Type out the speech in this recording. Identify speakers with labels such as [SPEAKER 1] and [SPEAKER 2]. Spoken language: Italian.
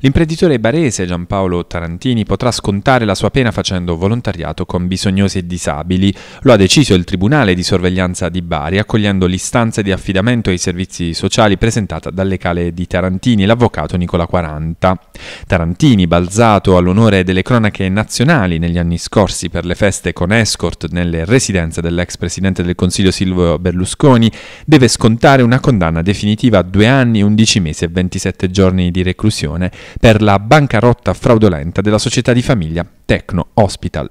[SPEAKER 1] L'imprenditore barese Giampaolo Tarantini potrà scontare la sua pena facendo volontariato con bisognosi e disabili. Lo ha deciso il Tribunale di sorveglianza di Bari, accogliendo l'istanza di affidamento ai servizi sociali presentata dal legale di Tarantini, l'avvocato Nicola Quaranta. Tarantini, balzato all'onore delle cronache nazionali negli anni scorsi per le feste con escort nelle residenze dell'ex presidente del Consiglio Silvio Berlusconi, deve scontare una condanna definitiva a due anni, 11 mesi e 27 giorni di reclusione per la bancarotta fraudolenta della società di famiglia Tecno Hospital